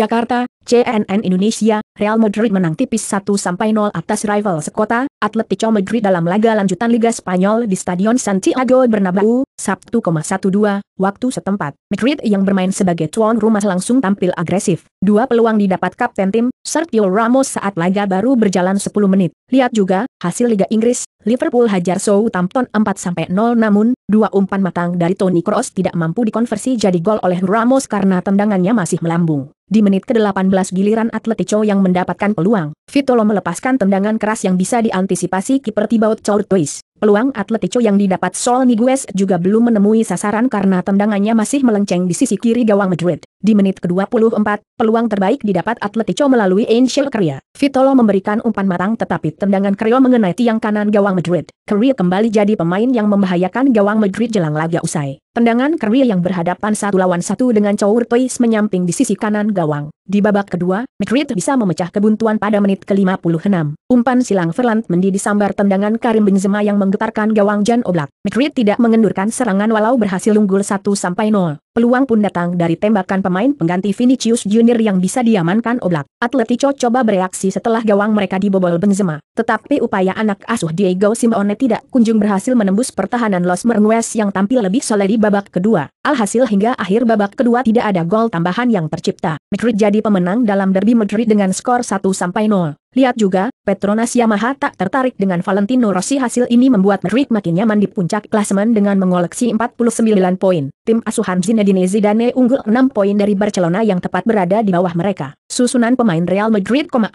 Jakarta, CNN Indonesia, Real Madrid menang tipis 1-0 atas rival sekota, Atletico Madrid dalam laga lanjutan Liga Spanyol di Stadion Santiago Bernabeu, Sabtu 12, waktu setempat. Madrid yang bermain sebagai tuan rumah langsung tampil agresif. Dua peluang didapat kapten tim, Sergio Ramos saat laga baru berjalan 10 menit. Lihat juga, hasil Liga Inggris, Liverpool hajar Southampton 4-0 namun, dua umpan matang dari Toni Kroos tidak mampu dikonversi jadi gol oleh Ramos karena tendangannya masih melambung. Di menit ke-18 giliran Atletico yang mendapatkan peluang, Vitolo melepaskan tendangan keras yang bisa diantisipasi kiper Thibaut Courtois. Peluang Atletico yang didapat Sol Niguez juga belum menemui sasaran karena tendangannya masih melenceng di sisi kiri gawang Madrid. Di menit ke-24, peluang terbaik didapat Atletico melalui Angel Korea. Vitolo memberikan umpan matang tetapi tendangan Korea mengenai tiang kanan gawang Madrid. Korea kembali jadi pemain yang membahayakan gawang Madrid jelang laga usai. Tendangan Korea yang berhadapan satu lawan satu dengan Courtois menyamping di sisi kanan gawang. Di babak kedua, Madrid bisa memecah kebuntuan pada menit ke-56. Umpan silang Ferland Mendy disambar tendangan Karim Benzema yang menggetarkan gawang Jan Oblak. Madrid tidak mengendurkan serangan walau berhasil unggul 1-0. Peluang pun datang dari tembakan pemain pengganti Vinicius Junior yang bisa diamankan Oblak. Atletico coba bereaksi setelah gawang mereka dibobol Benzema, tetapi upaya anak asuh Diego Simeone tidak kunjung berhasil menembus pertahanan Los Merengues yang tampil lebih solid di babak kedua. Alhasil hingga akhir babak kedua tidak ada gol tambahan yang tercipta. Madrid jadi pemenang dalam derby Madrid dengan skor 1 0. Lihat juga, Petronas Yamaha tak tertarik dengan Valentino Rossi hasil ini membuat Madrid makin nyaman di puncak klasemen dengan mengoleksi 49 poin. Tim asuhan Zinedine Zidane unggul 6 poin dari Barcelona yang tepat berada di bawah mereka susunan pemain Real Madrid, 4-3,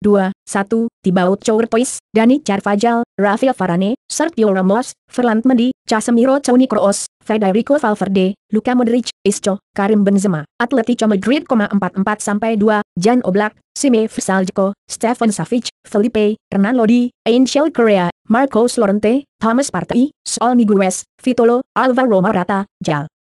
2, 1, Thibaut Courtois, Dani Carvajal, Rafael Varane, Sergio Ramos, Ferland Mendy, Casemiro Toni Kroos, Federico Valverde, Luka Modric, Isco, Karim Benzema, Atletico Madrid, 44 sampai 2, Jan Oblak, Sime Versaljko, Stefan Savic, Felipe, Renan Lodi, Angel Correa, Marcos Lorente, Thomas Partey, Sol Niguez, Vitolo, Alvaro Morata, Jal.